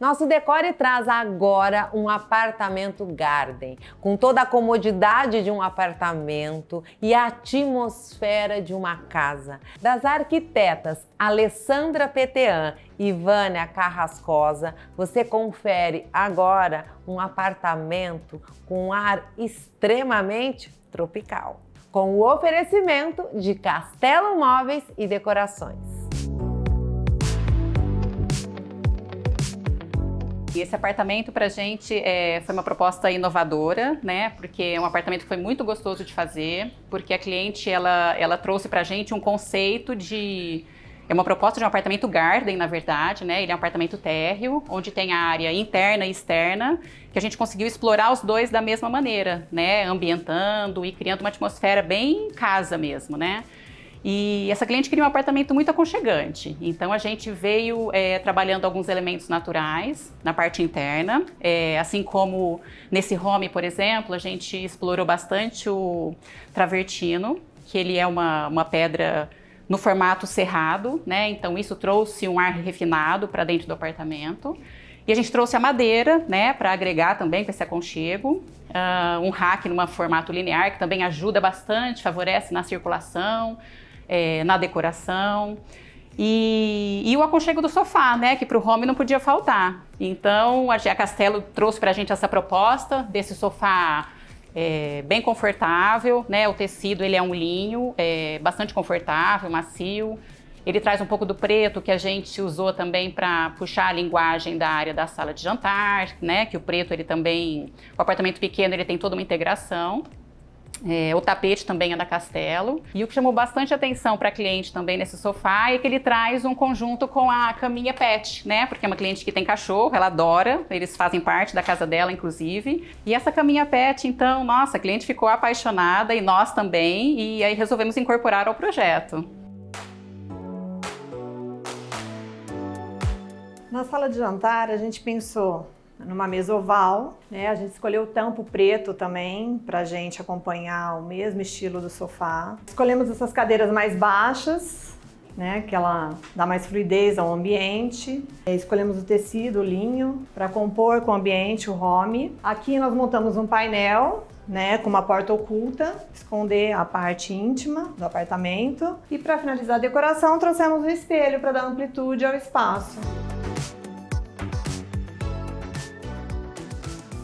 Nosso decore traz agora um apartamento garden, com toda a comodidade de um apartamento e a atmosfera de uma casa. Das arquitetas Alessandra Petean e Vânia Carrascosa, você confere agora um apartamento com ar extremamente tropical, com o oferecimento de Castelo Móveis e Decorações. esse apartamento para a gente é, foi uma proposta inovadora, né? Porque é um apartamento que foi muito gostoso de fazer, porque a cliente ela, ela trouxe para a gente um conceito de é uma proposta de um apartamento garden, na verdade, né? Ele é um apartamento térreo, onde tem a área interna e externa, que a gente conseguiu explorar os dois da mesma maneira, né? Ambientando e criando uma atmosfera bem casa mesmo, né? E essa cliente queria um apartamento muito aconchegante. Então a gente veio é, trabalhando alguns elementos naturais na parte interna, é, assim como nesse home, por exemplo, a gente explorou bastante o travertino, que ele é uma, uma pedra no formato cerrado, né? Então isso trouxe um ar refinado para dentro do apartamento. E a gente trouxe a madeira, né, para agregar também com esse aconchego. Uh, um rack numa formato linear, que também ajuda bastante, favorece na circulação, é, na decoração. E, e, o aconchego do sofá, né, que para o home não podia faltar. Então a, Gia Castelo trouxe para a gente essa proposta desse sofá é, bem confortável, né? O tecido ele é um linho, é, bastante confortável, macio. Ele traz um pouco do preto que a gente usou também para puxar a linguagem da área da sala de jantar, né? Que o preto ele também, o apartamento pequeno ele tem toda uma integração. É, o tapete também é da Castelo. E o que chamou bastante atenção para a cliente também nesse sofá é que ele traz um conjunto com a caminha pet, né? Porque é uma cliente que tem cachorro, ela adora, eles fazem parte da casa dela, inclusive. E essa caminha pet, então, nossa, a cliente ficou apaixonada e nós também, e aí resolvemos incorporar ao projeto. Na sala de jantar, a gente pensou numa mesa oval, né? A gente escolheu o tampo preto também para gente acompanhar o mesmo estilo do sofá. Escolhemos essas cadeiras mais baixas, né? Que ela dá mais fluidez ao ambiente. É, escolhemos o tecido, o linho, para compor com o ambiente, o home. Aqui nós montamos um painel né, com uma porta oculta, esconder a parte íntima do apartamento. E para finalizar a decoração, trouxemos um espelho para dar amplitude ao espaço.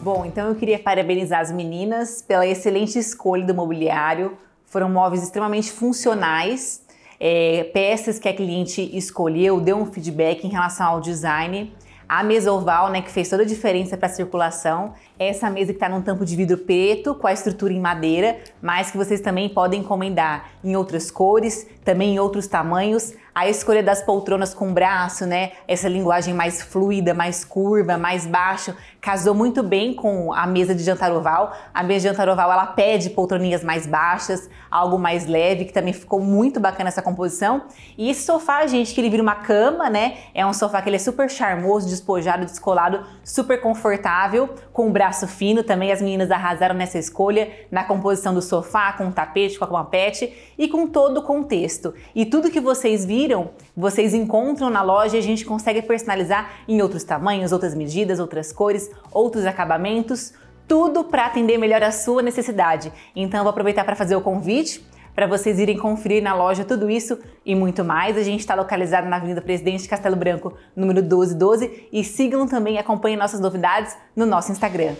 Bom, então eu queria parabenizar as meninas pela excelente escolha do mobiliário. Foram móveis extremamente funcionais, é, peças que a cliente escolheu, deu um feedback em relação ao design. A mesa oval, né, que fez toda a diferença para a circulação. Essa mesa que está num tampo de vidro preto, com a estrutura em madeira, mas que vocês também podem encomendar em outras cores, também em outros tamanhos a escolha das poltronas com braço, né? Essa linguagem mais fluida, mais curva, mais baixo, casou muito bem com a mesa de jantar oval. A mesa de jantar oval ela pede poltroninhas mais baixas, algo mais leve, que também ficou muito bacana essa composição. E esse sofá, gente, que ele vira uma cama, né? É um sofá que ele é super charmoso, despojado, descolado, super confortável, com o braço fino também. As meninas arrasaram nessa escolha, na composição do sofá, com o tapete, com a pet e com todo o contexto. E tudo que vocês viram pediram, vocês encontram na loja e a gente consegue personalizar em outros tamanhos, outras medidas, outras cores, outros acabamentos, tudo para atender melhor a sua necessidade. Então eu vou aproveitar para fazer o convite para vocês irem conferir na loja tudo isso e muito mais. A gente está localizado na Avenida Presidente Castelo Branco, número 1212. E sigam também e acompanhem nossas novidades no nosso Instagram.